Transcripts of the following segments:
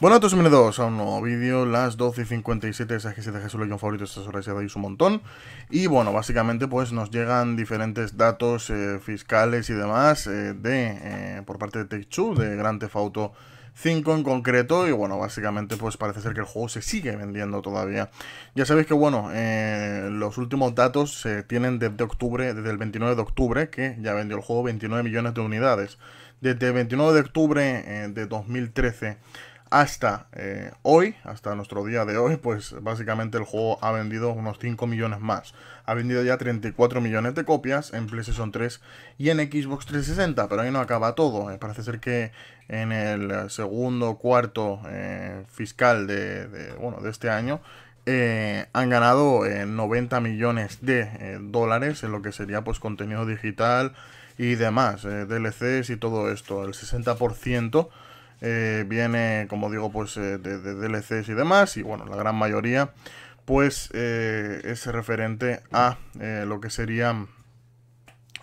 Bueno, Buenas bienvenidos a un nuevo vídeo, las 12 y 57, sabes que se deja su like favorito estas horas se dais un montón Y bueno, básicamente pues nos llegan diferentes datos eh, fiscales y demás eh, de eh, por parte de take de Grand Theft Auto 5 en concreto y bueno, básicamente pues parece ser que el juego se sigue vendiendo todavía. Ya sabéis que bueno, los últimos datos se tienen desde octubre, desde el 29 de octubre, que ya vendió el juego 29 millones de unidades. Desde el 29 de octubre de 2013 hasta eh, hoy, hasta nuestro día de hoy, pues básicamente el juego ha vendido unos 5 millones más. Ha vendido ya 34 millones de copias en PlayStation 3 y en Xbox 360, pero ahí no acaba todo. Eh, parece ser que en el segundo cuarto eh, fiscal de, de este año han ganado 90 millones de dólares en lo que sería pues contenido digital y demás, DLCs y todo esto, el 60% eh, viene, como digo, pues eh, de, DLCs y demás, y bueno, la gran mayoría, pues eh, es referente a lo que sería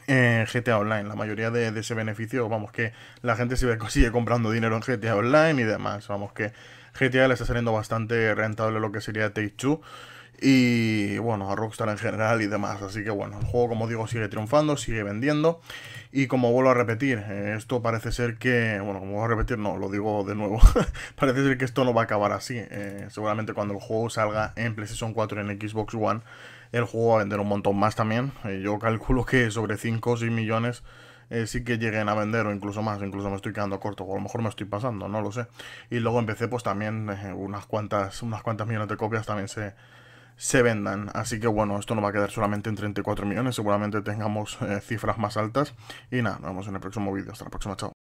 GTA Online, la mayoría de, ese beneficio, vamos, que la gente sigue, sigue comprando dinero en GTA Online y demás, vamos, que GTA le está saliendo bastante rentable lo que sería Take-Two, y bueno, a Rockstar en general y demás. Así que bueno, el juego como digo sigue triunfando, sigue vendiendo y como vuelvo a repetir, eh, esto parece ser que, bueno, como vuelvo a repetir, no, lo digo de nuevo, parece ser que esto no va a acabar así. Eh, seguramente cuando el juego salga en PlayStation 4 y en Xbox One, el juego va a vender un montón más también. Eh, yo calculo que sobre 5 o 6 millones... sí que lleguen a vender o incluso más, incluso me estoy quedando corto, o a lo mejor me estoy pasando, no lo sé. Y luego empecé pues también unas cuantas unas cuantas millones de copias también se, se vendan. Así que bueno, esto no va a quedar solamente en 34 millones, seguramente tengamos eh, cifras más altas. Y nada, nos vemos en el próximo vídeo. Hasta la próxima, chao.